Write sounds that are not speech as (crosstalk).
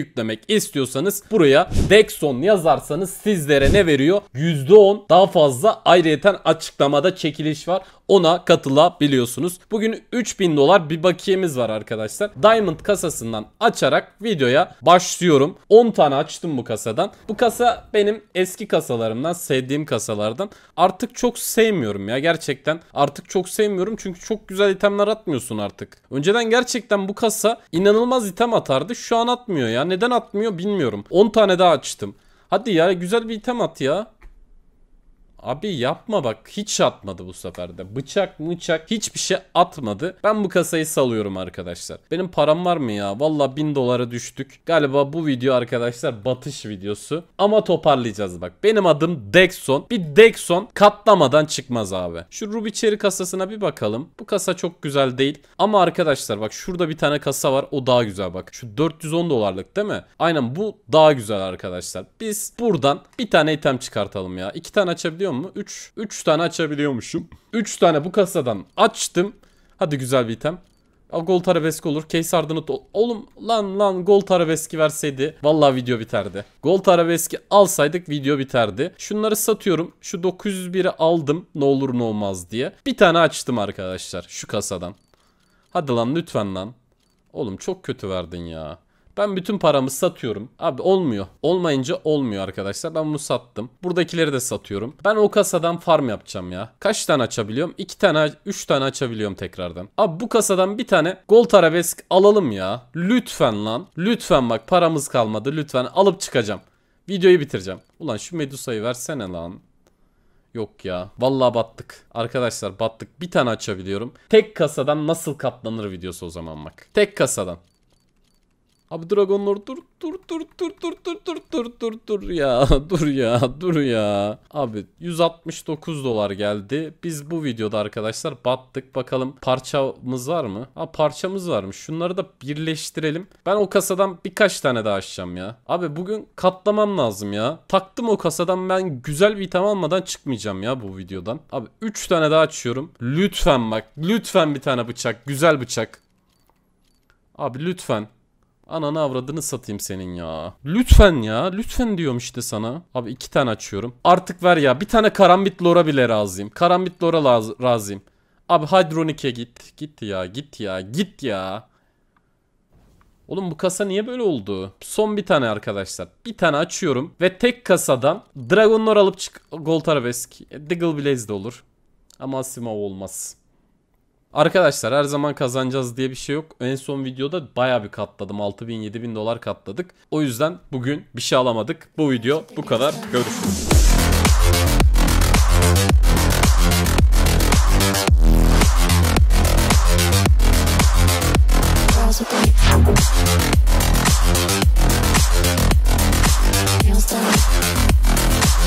yüklemek istiyorsanız buraya Dexon yazarsanız sizlere ne veriyor? %10 daha fazla ayrıyeten açıklamada çekiliş var. Ona katılabiliyorsunuz. Bugün 3000 dolar bir bakiyemiz var arkadaşlar. Diamond kasasından açarak videoya başlıyorum. 10 tane açtım bu kasadan. Bu kasa benim eski kasalarımdan, sevdiğim kasalardan. Artık çok sevmiyorum ya gerçekten. Artık çok sevmiyorum çünkü çok güzel itemler atmıyorsun artık. Önceden gerçekten bu kasa inanılmaz item atardı. Şu an atmıyor ya neden atmıyor bilmiyorum. 10 tane daha açtım. Hadi ya güzel bir item at ya. Abi yapma bak hiç atmadı bu sefer de. Bıçak mıçak hiçbir şey atmadı. Ben bu kasayı salıyorum arkadaşlar. Benim param var mı ya? Valla 1000 dolara düştük. Galiba bu video arkadaşlar batış videosu. Ama toparlayacağız bak. Benim adım Dexon. Bir Dexon katlamadan çıkmaz abi. Şu Ruby Cherry kasasına bir bakalım. Bu kasa çok güzel değil. Ama arkadaşlar bak şurada bir tane kasa var. O daha güzel bak. Şu 410 dolarlık değil mi? Aynen bu daha güzel arkadaşlar. Biz buradan bir tane item çıkartalım ya. İki tane açabiliyor açabiliyor mu? 3 3 tane açabiliyormuşum. 3 tane bu kasadan açtım. Hadi güzel bir item. A, gol tarabeski olur. Case Ardanut ol. Oğlum lan lan gol tarabeski verseydi vallahi video biterdi. Gol tarabeski alsaydık video biterdi. Şunları satıyorum. Şu 901'i aldım. Ne olur ne olmaz diye. Bir tane açtım arkadaşlar şu kasadan. Hadi lan lütfen lan. Oğlum çok kötü verdin ya. Ben bütün paramı satıyorum. Abi olmuyor. Olmayınca olmuyor arkadaşlar. Ben bunu sattım. Buradakileri de satıyorum. Ben o kasadan farm yapacağım ya. Kaç tane açabiliyorum? 2 tane, 3 tane açabiliyorum tekrardan. Abi bu kasadan bir tane gold arabesk alalım ya. Lütfen lan. Lütfen bak paramız kalmadı. Lütfen alıp çıkacağım. Videoyu bitireceğim. Ulan şu Medusa'yı versene lan. Yok ya. Vallahi battık. Arkadaşlar battık. Bir tane açabiliyorum. Tek kasadan nasıl katlanır videosu o zaman bak. Tek kasadan. Abi Dragon Lord dur dur dur dur dur dur dur dur dur dur ya (laughs) dur ya dur ya. Abi 169 dolar geldi. Biz bu videoda arkadaşlar battık. Bakalım parçamız var mı? Ha parçamız varmış. Şunları da birleştirelim. Ben o kasadan birkaç tane daha açacağım ya. Abi bugün katlamam lazım ya. Taktım o kasadan ben güzel bir item almadan çıkmayacağım ya bu videodan. Abi 3 tane daha açıyorum. Lütfen bak lütfen bir tane bıçak. Güzel bıçak. Abi lütfen. Ananı avradını satayım senin ya. Lütfen ya. Lütfen diyorum işte sana. Abi iki tane açıyorum. Artık ver ya. Bir tane karambit lora bile razıyım. Karambit lora laz razıyım. Abi Hydronik'e git. Git ya. Git ya. Git ya. Oğlum bu kasa niye böyle oldu? Son bir tane arkadaşlar. Bir tane açıyorum ve tek kasadan Dragonlar alıp çık Gold Arabesk. Diggle Blaze de olur. Ama Asimov olmaz. Arkadaşlar her zaman kazanacağız diye bir şey yok. En son videoda baya bir katladım. 6000-7000 dolar katladık. O yüzden bugün bir şey alamadık. Bu video bu kadar. Görüşürüz.